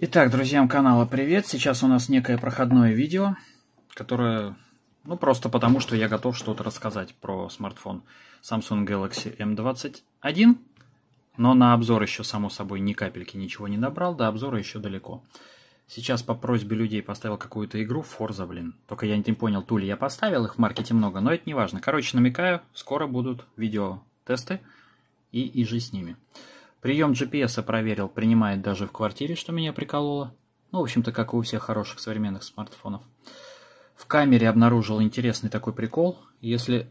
Итак, друзьям канала привет. Сейчас у нас некое проходное видео, которое, ну просто потому, что я готов что-то рассказать про смартфон Samsung Galaxy M21, но на обзор еще, само собой, ни капельки ничего не набрал, до обзора еще далеко. Сейчас по просьбе людей поставил какую-то игру, Forza, блин. Только я не понял, ту ли я поставил, их в маркете много, но это не важно. Короче, намекаю, скоро будут видео-тесты и, и с ними. Прием GPS -а проверил, принимает даже в квартире, что меня прикололо. Ну, в общем-то, как и у всех хороших современных смартфонов. В камере обнаружил интересный такой прикол. Если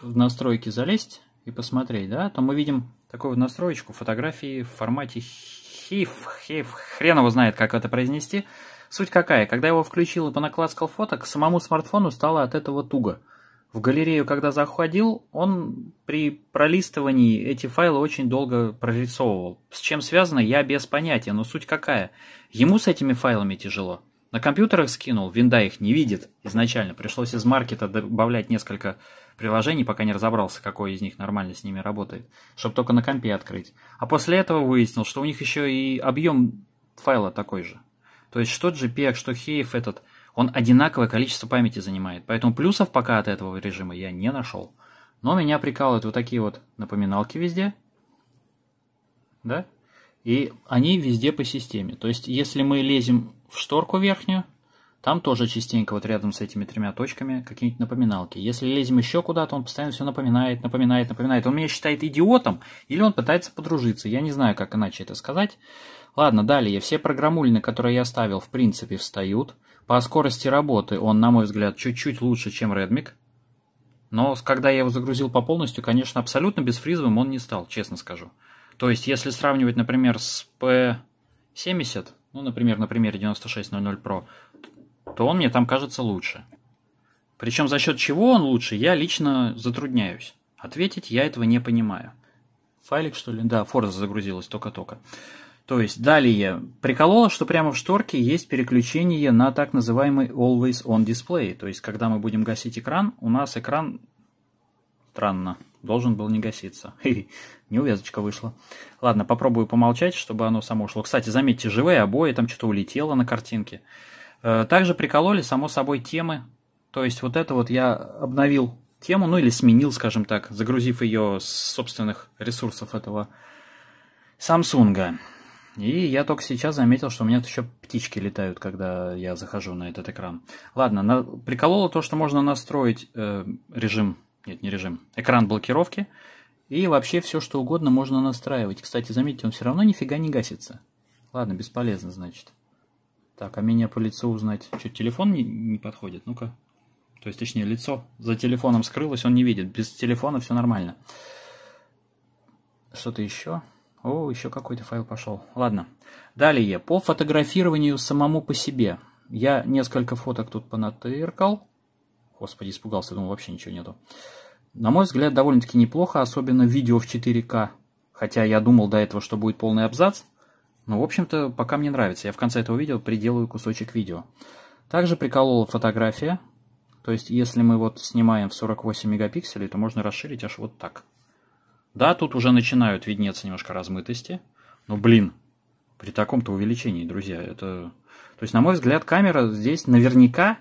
в настройки залезть и посмотреть, да, то мы видим такую настроечку фотографии в формате Хиф, хиф, хрен его знает, как это произнести. Суть какая, когда его включил и понакласкал фоток, самому смартфону стало от этого туго. В галерею, когда заходил, он при пролистывании эти файлы очень долго прорисовывал. С чем связано, я без понятия, но суть какая. Ему с этими файлами тяжело. На компьютерах скинул, винда их не видит изначально. Пришлось из маркета добавлять несколько приложений, пока не разобрался, какой из них нормально с ними работает, чтобы только на компе открыть. А после этого выяснил, что у них еще и объем файла такой же. То есть что JPEG, что HEIF этот, он одинаковое количество памяти занимает. Поэтому плюсов пока от этого режима я не нашел. Но меня прикалывают вот такие вот напоминалки везде. Да? И они везде по системе. То есть если мы лезем в шторку верхнюю. Там тоже частенько вот рядом с этими тремя точками какие-нибудь напоминалки. Если лезем еще куда-то, он постоянно все напоминает, напоминает, напоминает. Он меня считает идиотом или он пытается подружиться. Я не знаю, как иначе это сказать. Ладно, далее. Все программулины, которые я ставил, в принципе, встают. По скорости работы он, на мой взгляд, чуть-чуть лучше, чем Redmic. Но когда я его загрузил по полностью, конечно, абсолютно безфризовым он не стал, честно скажу. То есть, если сравнивать, например, с P70, ну, например, на примере 9600 Pro, то он мне там кажется лучше. Причем за счет чего он лучше, я лично затрудняюсь. Ответить я этого не понимаю. Файлик, что ли? Да, Forza загрузилась только-только. То есть, далее, прикололо, что прямо в шторке есть переключение на так называемый Always On Display. То есть, когда мы будем гасить экран, у нас экран странно должен был не гаситься. Хе-хе, неувязочка вышла. Ладно, попробую помолчать, чтобы оно само ушло. Кстати, заметьте, живые обои, там что-то улетело на картинке. Э, также прикололи, само собой, темы. То есть вот это вот я обновил тему, ну или сменил, скажем так, загрузив ее с собственных ресурсов этого Samsung. И я только сейчас заметил, что у меня тут еще птички летают, когда я захожу на этот экран. Ладно, на... прикололо то, что можно настроить э, режим нет, не режим. Экран блокировки. И вообще все, что угодно можно настраивать. Кстати, заметьте, он все равно нифига не гасится. Ладно, бесполезно, значит. Так, а меня по лицу узнать. Что, телефон не, не подходит? Ну-ка. То есть, точнее, лицо за телефоном скрылось, он не видит. Без телефона все нормально. Что-то еще? О, еще какой-то файл пошел. Ладно. Далее, по фотографированию самому по себе. Я несколько фоток тут понатыркал. Господи, испугался, думал, вообще ничего нету. На мой взгляд, довольно-таки неплохо, особенно видео в 4К. Хотя я думал до этого, что будет полный абзац. Но, в общем-то, пока мне нравится. Я в конце этого видео приделаю кусочек видео. Также приколола фотография. То есть, если мы вот снимаем в 48 мегапикселей, то можно расширить аж вот так. Да, тут уже начинают виднеться немножко размытости. Но, блин, при таком-то увеличении, друзья, это... То есть, на мой взгляд, камера здесь наверняка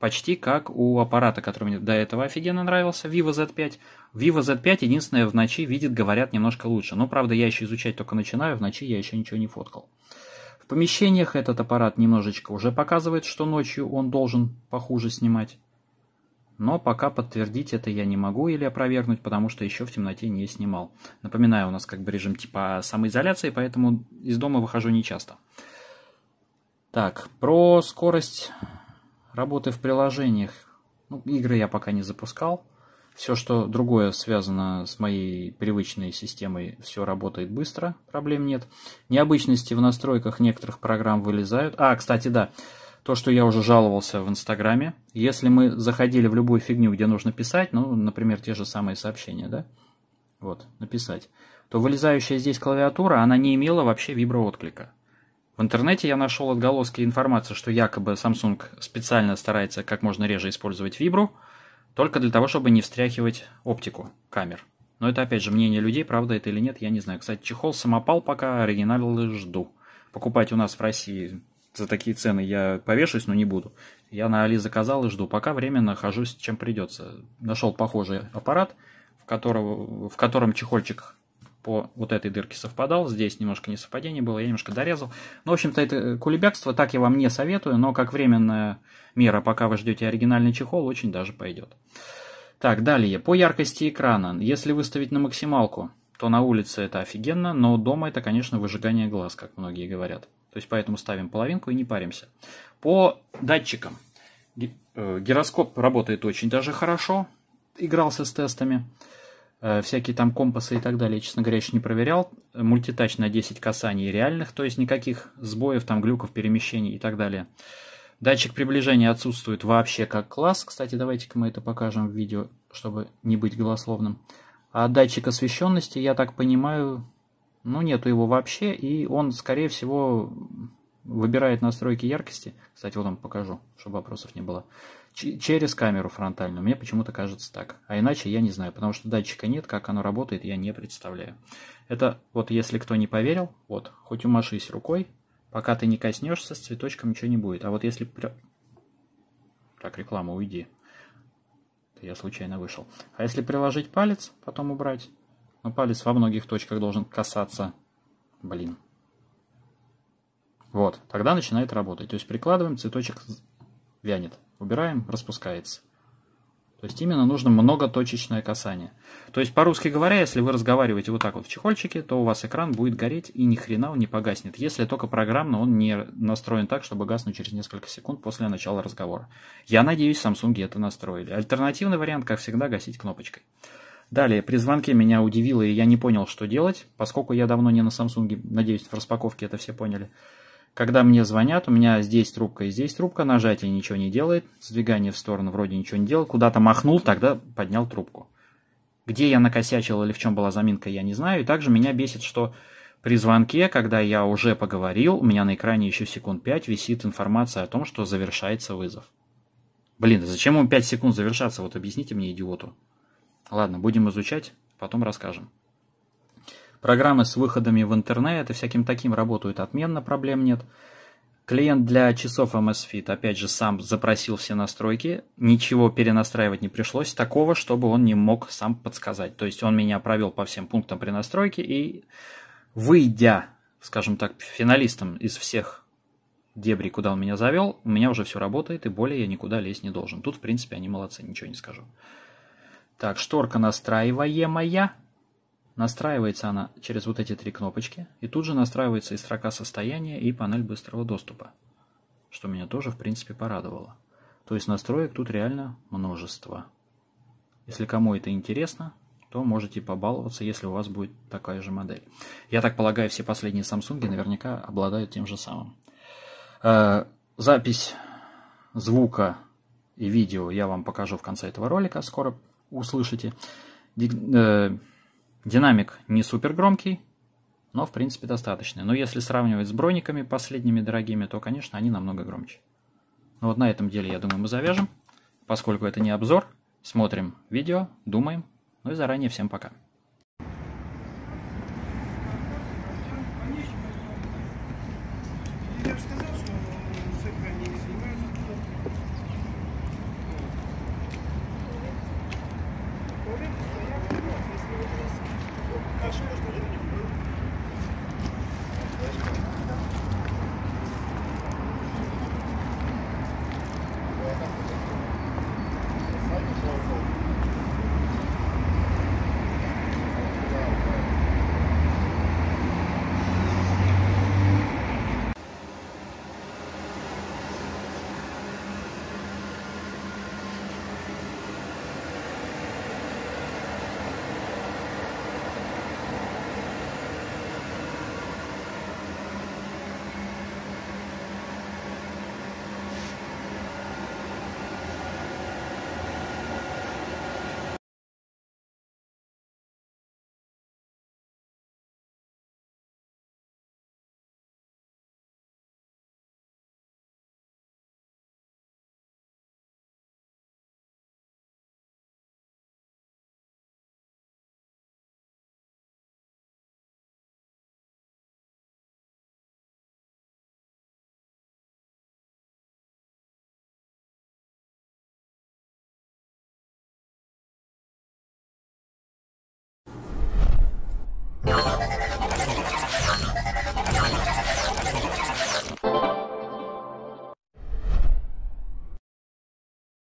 почти как у аппарата, который мне до этого офигенно нравился, Vivo Z5. Vivo Z5 единственное в ночи видит, говорят, немножко лучше. Но, ну, правда, я еще изучать только начинаю, в ночи я еще ничего не фоткал. В помещениях этот аппарат немножечко уже показывает, что ночью он должен похуже снимать. Но пока подтвердить это я не могу или опровергнуть, потому что еще в темноте не снимал. Напоминаю, у нас как бы режим типа самоизоляции, поэтому из дома выхожу не часто. Так, про скорость работы в приложениях. Ну, игры я пока не запускал. Все, что другое связано с моей привычной системой, все работает быстро, проблем нет. Необычности в настройках некоторых программ вылезают. А, кстати, да, то, что я уже жаловался в Инстаграме. Если мы заходили в любую фигню, где нужно писать, ну, например, те же самые сообщения, да, вот, написать, то вылезающая здесь клавиатура, она не имела вообще виброотклика. В интернете я нашел отголоски информации, что якобы Samsung специально старается как можно реже использовать вибру, только для того, чтобы не встряхивать оптику камер. Но это, опять же, мнение людей, правда это или нет, я не знаю. Кстати, чехол самопал пока, оригиналы жду. Покупать у нас в России за такие цены я повешусь, но не буду. Я на Али заказал и жду. Пока временно хожусь, чем придется. Нашел похожий аппарат, в, которого, в котором чехольчик по вот этой дырке совпадал, здесь немножко несовпадение было, я немножко дорезал. Ну, в общем-то, это кулебякство, так я вам не советую, но как временная мера, пока вы ждете оригинальный чехол, очень даже пойдет. Так, далее, по яркости экрана. Если выставить на максималку, то на улице это офигенно, но дома это, конечно, выжигание глаз, как многие говорят. То есть поэтому ставим половинку и не паримся. По датчикам. Э, гироскоп работает очень даже хорошо, игрался с тестами. Э, всякие там компасы и так далее, честно говоря, еще не проверял. Мультитач на 10 касаний реальных, то есть никаких сбоев, там глюков, перемещений и так далее. Датчик приближения отсутствует вообще как класс. Кстати, давайте-ка мы это покажем в видео, чтобы не быть голословным. А датчик освещенности, я так понимаю, ну нету его вообще, и он, скорее всего, выбирает настройки яркости, кстати, вот вам покажу, чтобы вопросов не было, через камеру фронтальную. Мне почему-то кажется так. А иначе я не знаю, потому что датчика нет, как оно работает, я не представляю. Это вот если кто не поверил, вот, хоть умашись рукой, пока ты не коснешься, с цветочком ничего не будет. А вот если... Так, реклама, уйди. Это я случайно вышел. А если приложить палец, потом убрать, но ну, палец во многих точках должен касаться... Блин, вот, тогда начинает работать. То есть прикладываем, цветочек вянет. Убираем, распускается. То есть именно нужно многоточечное касание. То есть по-русски говоря, если вы разговариваете вот так вот в чехольчике, то у вас экран будет гореть и ни хрена он не погаснет, если только программно он не настроен так, чтобы гаснуть через несколько секунд после начала разговора. Я надеюсь, Samsung это настроили. Альтернативный вариант, как всегда, гасить кнопочкой. Далее, при звонке меня удивило, и я не понял, что делать, поскольку я давно не на Samsung, надеюсь, в распаковке это все поняли. Когда мне звонят, у меня здесь трубка и здесь трубка, нажатие ничего не делает, сдвигание в сторону вроде ничего не делал, куда-то махнул, тогда поднял трубку. Где я накосячил или в чем была заминка, я не знаю. И также меня бесит, что при звонке, когда я уже поговорил, у меня на экране еще секунд 5 висит информация о том, что завершается вызов. Блин, зачем ему 5 секунд завершаться? Вот объясните мне, идиоту. Ладно, будем изучать, потом расскажем. Программы с выходами в интернет и всяким таким работают отменно, проблем нет. Клиент для часов MS Fit, опять же, сам запросил все настройки, ничего перенастраивать не пришлось, такого, чтобы он не мог сам подсказать. То есть он меня провел по всем пунктам при настройке и, выйдя, скажем так, финалистом из всех дебри, куда он меня завел, у меня уже все работает, и более я никуда лезть не должен. Тут, в принципе, они молодцы, ничего не скажу. Так, шторка настраиваемая. Настраивается она через вот эти три кнопочки, и тут же настраивается и строка состояния, и панель быстрого доступа, что меня тоже, в принципе, порадовало. То есть настроек тут реально множество. Если кому это интересно, то можете побаловаться, если у вас будет такая же модель. Я так полагаю, все последние Samsung наверняка обладают тем же самым. Э, запись звука и видео я вам покажу в конце этого ролика, скоро услышите. Э, Динамик не супер громкий, но в принципе достаточный. Но если сравнивать с брониками последними дорогими, то, конечно, они намного громче. Но ну, вот на этом деле, я думаю, мы завяжем. Поскольку это не обзор, смотрим видео, думаем. Ну и заранее всем пока. Oh,